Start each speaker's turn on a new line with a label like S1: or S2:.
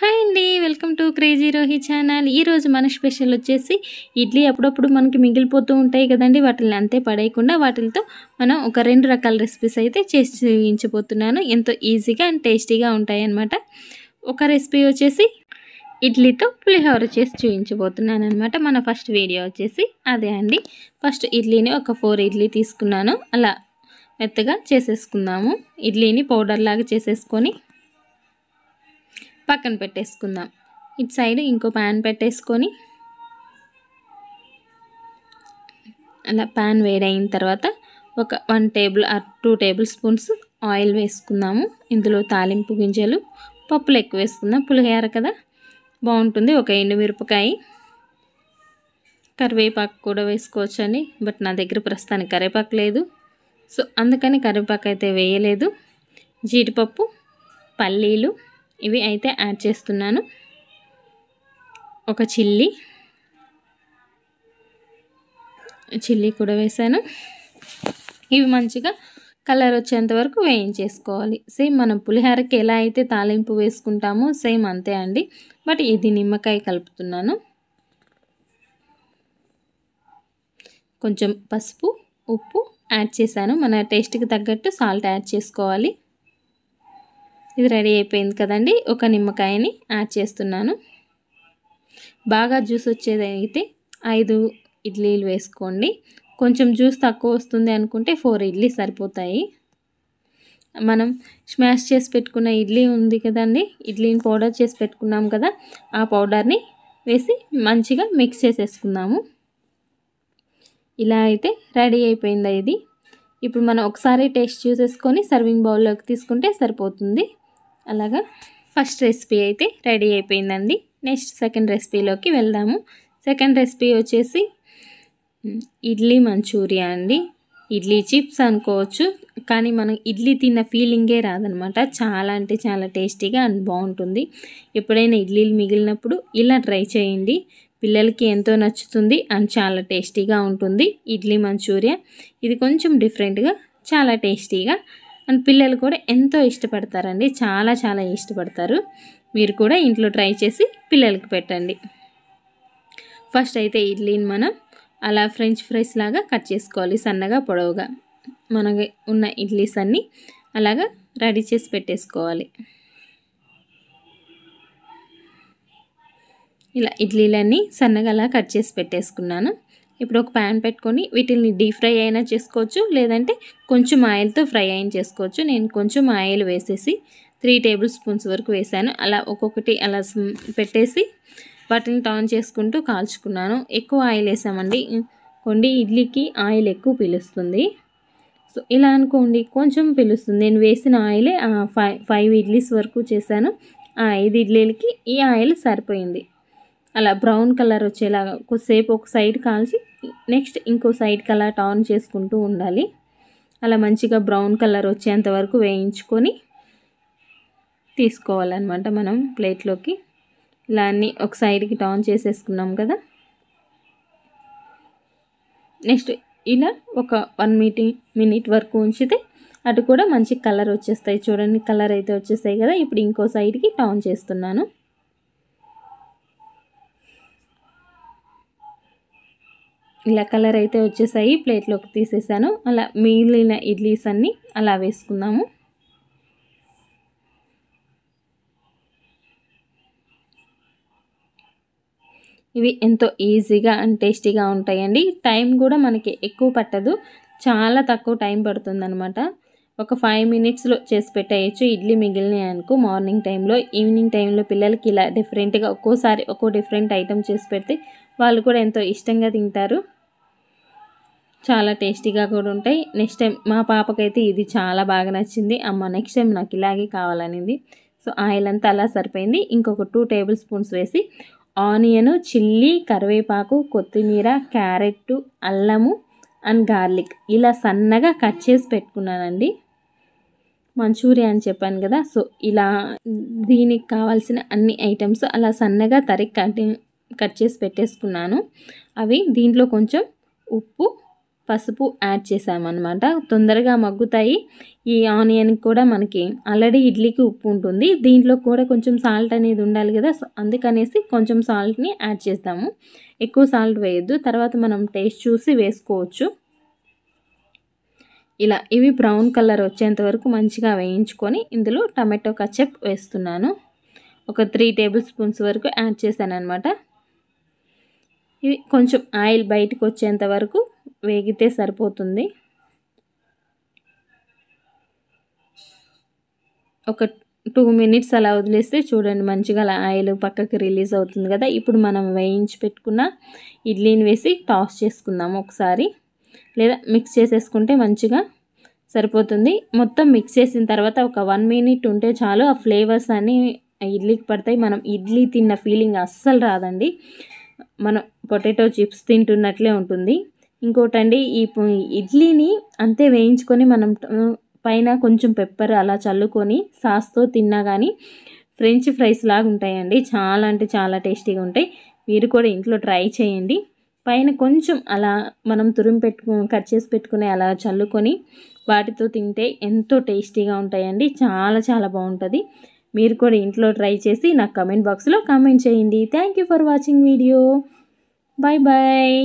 S1: hi అండి welcome to crazy Rohi channel ఈరోజు మన స్పెషల్ వచ్చేసి ఇడ్లీ అప్పుడప్పుడు మనకి మిగిలిపోతూ ఉంటాయి కదండి వాటిని అంతే పడేయకుండా వాటితో మనం ఒక రెండు రకాల రెసిపీస్ అయితే చేసి చూపించబోతున్నాను ఎంతో ఈజీగా అండ్ టేస్టీగా ఉంటాయి ఒక రెసిపీ వచ్చేసి ఇడ్లీతో పులిహోర చేసి చూపించబోతున్నాను అనమాట మన ఫస్ట్ వీడియో వచ్చేసి అదే అండి ఫస్ట్ ఇడ్లీని ఒక ఫోర్ ఇడ్లీ తీసుకున్నాను అలా మెత్తగా చేసేసుకుందాము ఇడ్లీని పౌడర్ లాగా చేసేసుకొని పక్కన పెట్టేసుకుందాం ఇటు సైడ్ ఇంకో ప్యాన్ పెట్టేసుకొని అలా ప్యాన్ వేడైన తర్వాత ఒక one table or two tablespoons oil వేసుకుందాము ఇందులో తాలింపు గింజలు పప్పులు ఎక్కువ వేసుకుందాం పులిహేర కదా బాగుంటుంది ఒక ఎండుమిరపకాయ కరివేపాకు కూడా వేసుకోవచ్చు అని బట్ నా దగ్గర ప్రస్తుతానికి కరివేపాకు లేదు సో అందుకని కరివేపాకు అయితే వేయలేదు జీడిపప్పు పల్లీలు ఇవి అయితే యాడ్ చేస్తున్నాను ఒక చిల్లీ చిల్లీ కూడా వేసాను ఇవి మంచిగా కలర్ వచ్చేంత వరకు వేయించేసుకోవాలి సేమ్ మనం పులిహోరకి ఎలా అయితే తాలింపు వేసుకుంటామో సేమ్ అంతే అండి బట్ ఇది నిమ్మకాయ కలుపుతున్నాను కొంచెం పసుపు ఉప్పు యాడ్ చేశాను మన టేస్ట్కి తగ్గట్టు సాల్ట్ యాడ్ చేసుకోవాలి ఇది రెడీ అయిపోయింది కదండి ఒక నిమ్మకాయని యాడ్ చేస్తున్నాను బాగా జ్యూస్ వచ్చేదైతే ఐదు ఇడ్లీలు వేసుకోండి కొంచెం జ్యూస్ తక్కువ వస్తుంది అనుకుంటే ఫోర్ ఇడ్లీ సరిపోతాయి మనం స్మాష్ చేసి పెట్టుకున్న ఇడ్లీ ఉంది కదండి ఇడ్లీని పౌడర్ చేసి పెట్టుకున్నాం కదా ఆ పౌడర్ని వేసి మంచిగా మిక్స్ చేసేసుకుందాము ఇలా అయితే రెడీ అయిపోయిందా ఇది ఇప్పుడు మనం ఒకసారి టేస్ట్ చూసేసుకొని సర్వింగ్ బౌల్లోకి తీసుకుంటే సరిపోతుంది అలాగా ఫస్ట్ రెసిపీ అయితే రెడీ అయిపోయిందండి నెక్స్ట్ సెకండ్ రెసిపీలోకి వెళ్దాము సెకండ్ రెసిపీ వచ్చేసి ఇడ్లీ మంచూరియా అండి ఇడ్లీ చిప్స్ అనుకోవచ్చు కానీ మనం ఇడ్లీ తిన్న ఫీలింగే రాదనమాట చాలా అంటే చాలా టేస్టీగా అండ్ బాగుంటుంది ఎప్పుడైనా ఇడ్లీలు మిగిలినప్పుడు ఇలా ట్రై చేయండి పిల్లలకి ఎంతో నచ్చుతుంది అండ్ చాలా టేస్టీగా ఉంటుంది ఇడ్లీ మంచూరియా ఇది కొంచెం డిఫరెంట్గా చాలా టేస్టీగా అండ్ పిల్లలు కూడా ఎంతో ఇష్టపడతారండి చాలా చాలా ఇష్టపడతారు మీరు కూడా ఇంట్లో ట్రై చేసి పిల్లలకి పెట్టండి ఫస్ట్ అయితే ఇడ్లీని మనం అలా ఫ్రెంచ్ ఫ్రైస్ లాగా కట్ చేసుకోవాలి సన్నగా పొడవుగా మన ఉన్న ఇడ్లీస్ అన్నీ అలాగా రెడీ చేసి పెట్టేసుకోవాలి ఇలా ఇడ్లీలన్నీ సన్నగా అలా కట్ చేసి పెట్టేసుకున్నాను ఇప్పుడు ఒక ప్యాన్ పెట్టుకొని వీటిని డీప్ ఫ్రై అయినా చేసుకోవచ్చు లేదంటే కొంచెం ఆయిల్తో ఫ్రై అయిన చేసుకోవచ్చు నేను కొంచెం ఆయిల్ వేసేసి త్రీ టేబుల్ స్పూన్స్ వరకు వేసాను అలా ఒక్కొక్కటి అలా పెట్టేసి వాటిని టర్న్ చేసుకుంటూ కాల్చుకున్నాను ఎక్కువ ఆయిల్ వేసామండి కొండి ఇడ్లీకి ఆయిల్ ఎక్కువ పిలుస్తుంది సో ఇలా అనుకోండి కొంచెం పిలుస్తుంది నేను వేసిన ఆయిలే ఫైవ్ ఫైవ్ ఇడ్లీస్ వరకు చేశాను ఆ ఐదు ఇడ్లీలకి ఈ ఆయిల్ సరిపోయింది అలా బ్రౌన్ కలర్ వచ్చేలాగా కొద్దిసేపు ఒక సైడ్ కాల్చి నెక్స్ట్ ఇంకో సైడ్కి అలా టర్న్ చేసుకుంటూ ఉండాలి అలా మంచిగా బ్రౌన్ కలర్ వచ్చేంత వరకు వేయించుకొని తీసుకోవాలన్నమాట మనం ప్లేట్లోకి ఇలా అన్ని ఒక సైడ్కి టర్న్ చేసేసుకున్నాం కదా నెక్స్ట్ ఇలా ఒక వన్ మీటింగ్ మినిట్ వరకు ఉంచితే అటు కూడా మంచి కలర్ వచ్చేస్తాయి చూడండి కలర్ అయితే వచ్చేస్తాయి కదా ఇప్పుడు ఇంకో సైడ్కి టర్న్ చేస్తున్నాను ఇలా కలర్ అయితే వచ్చేసాయి ప్లేట్లోకి తీసేసాను అలా మిగిలిన ఇడ్లీస్ అన్నీ అలా వేసుకుందాము ఇవి ఎంతో ఈజీగా అండ్ టేస్టీగా ఉంటాయండి టైం కూడా మనకి ఎక్కువ పట్టదు చాలా తక్కువ టైం పడుతుందనమాట ఒక ఫైవ్ మినిట్స్లో చేసి పెట్టేయచ్చు ఇడ్లీ మిగిలినాయి అనుకో మార్నింగ్ టైంలో ఈవినింగ్ టైంలో పిల్లలకి ఇలా డిఫరెంట్గా ఒక్కోసారి ఒక్కో డిఫరెంట్ ఐటెం చేసి పెడితే వాళ్ళు కూడా ఎంతో ఇష్టంగా తింటారు చాలా టేస్టీగా కూడా ఉంటాయి నెక్స్ట్ టైం మా పాపకైతే ఇది చాలా బాగా నచ్చింది అమ్మ నెక్స్ట్ టైం నాకు ఇలాగే కావాలనింది సో ఆయిల్ అంతా అలా సరిపోయింది ఇంకొక టూ టేబుల్ స్పూన్స్ వేసి ఆనియను చిల్లీ కరివేపాకు కొత్తిమీర క్యారెట్ అల్లము అండ్ గార్లిక్ ఇలా సన్నగా కట్ చేసి పెట్టుకున్నానండి మంచూరియా అని చెప్పాను కదా సో ఇలా దీనికి కావాల్సిన అన్ని ఐటమ్స్ అలా సన్నగా తరిగి కట్ కట్ చేసి పెట్టేసుకున్నాను అవి దీంట్లో కొంచెం ఉప్పు పసుపు యాడ్ చేసామన్నమాట తొందరగా మగ్గుతాయి ఈ ఆనియన్ కూడా మనకి ఆల్రెడీ ఇడ్లీకి ఉప్పు ఉంటుంది దీంట్లో కూడా కొంచెం సాల్ట్ అనేది ఉండాలి కదా అందుకనేసి కొంచెం సాల్ట్ని యాడ్ చేస్తాము ఎక్కువ సాల్ట్ వేయద్దు తర్వాత మనం టేస్ట్ చూసి వేసుకోవచ్చు ఇలా ఇవి బ్రౌన్ కలర్ వచ్చేంత వరకు మంచిగా వేయించుకొని ఇందులో టమాటో కచ్చప్ వేస్తున్నాను ఒక త్రీ టేబుల్ స్పూన్స్ వరకు యాడ్ చేశాను అనమాట ఇది కొంచెం ఆయిల్ బయటకు వచ్చేంత వరకు వేగితే సరిపోతుంది ఒక టూ మినిట్స్ అలా వదిలేస్తే చూడండి మంచిగా అలా ఆయిల్ పక్కకి రిలీజ్ అవుతుంది కదా ఇప్పుడు మనం వేయించి పెట్టుకున్న ఇడ్లీని వేసి టాస్ చేసుకుందాము ఒకసారి లేదా మిక్స్ చేసేసుకుంటే మంచిగా సరిపోతుంది మొత్తం మిక్స్ చేసిన తర్వాత ఒక వన్ మినిట్ ఉంటే చాలు ఆ ఫ్లేవర్స్ అన్నీ ఇడ్లీకి పడతాయి మనం ఇడ్లీ తిన్న ఫీలింగ్ అస్సలు రాదండి మనం పొటాటో చిప్స్ తింటున్నట్లే ఉంటుంది ఇంకోటండి ఈ ఇడ్లీని అంతే వేయించుకొని మనం పైన కొంచెం పెప్పర్ అలా చల్లుకొని సాస్తో తిన్నా కానీ ఫ్రెంచ్ ఫ్రైస్ లాగా ఉంటాయండి చాలా అంటే చాలా టేస్టీగా ఉంటాయి మీరు కూడా ఇంట్లో ట్రై చేయండి పైన కొంచెం అలా మనం తురిమి పెట్టుకు కట్ చేసి పెట్టుకుని అలా చల్లుకొని వాటితో తింటే ఎంతో టేస్టీగా ఉంటాయండి చాలా చాలా బాగుంటుంది మీరు కూడా ఇంట్లో ట్రై చేసి నాకు కమెంట్ బాక్స్లో కామెంట్ చేయండి thank for watching video bye bye